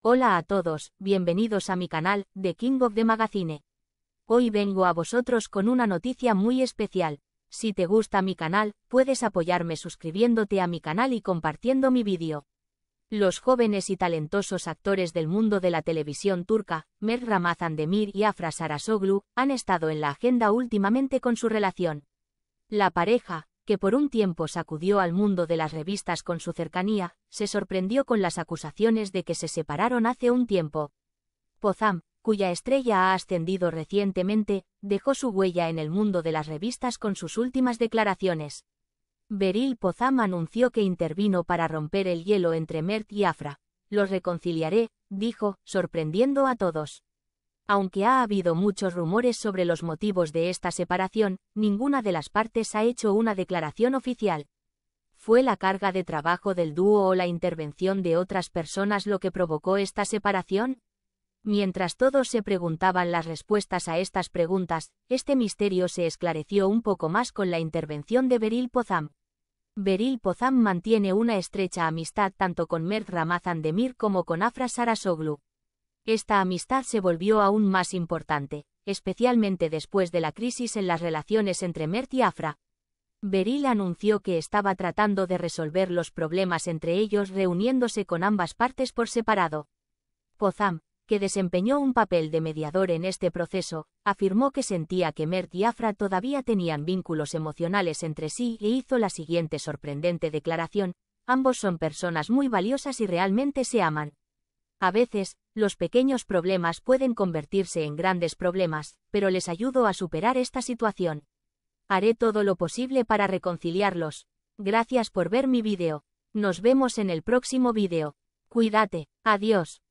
Hola a todos, bienvenidos a mi canal, The King of the Magazine. Hoy vengo a vosotros con una noticia muy especial. Si te gusta mi canal, puedes apoyarme suscribiéndote a mi canal y compartiendo mi vídeo. Los jóvenes y talentosos actores del mundo de la televisión turca, Mer Ramazan Demir y Afra Sarasoglu, han estado en la agenda últimamente con su relación. La pareja, que por un tiempo sacudió al mundo de las revistas con su cercanía, se sorprendió con las acusaciones de que se separaron hace un tiempo. Pozam, cuya estrella ha ascendido recientemente, dejó su huella en el mundo de las revistas con sus últimas declaraciones. Beryl Pozam anunció que intervino para romper el hielo entre Mert y Afra. Los reconciliaré, dijo, sorprendiendo a todos. Aunque ha habido muchos rumores sobre los motivos de esta separación, ninguna de las partes ha hecho una declaración oficial. Fue la carga de trabajo del dúo o la intervención de otras personas lo que provocó esta separación? Mientras todos se preguntaban las respuestas a estas preguntas, este misterio se esclareció un poco más con la intervención de Beril Pozam. Beril Pozam mantiene una estrecha amistad tanto con Mert Ramazan Demir como con Afra Sarasoglu. Esta amistad se volvió aún más importante, especialmente después de la crisis en las relaciones entre Mert y Afra. Beryl anunció que estaba tratando de resolver los problemas entre ellos reuniéndose con ambas partes por separado. Pozam, que desempeñó un papel de mediador en este proceso, afirmó que sentía que Mert y Afra todavía tenían vínculos emocionales entre sí e hizo la siguiente sorprendente declaración, ambos son personas muy valiosas y realmente se aman. A veces, los pequeños problemas pueden convertirse en grandes problemas, pero les ayudo a superar esta situación. Haré todo lo posible para reconciliarlos. Gracias por ver mi vídeo. Nos vemos en el próximo vídeo. Cuídate. Adiós.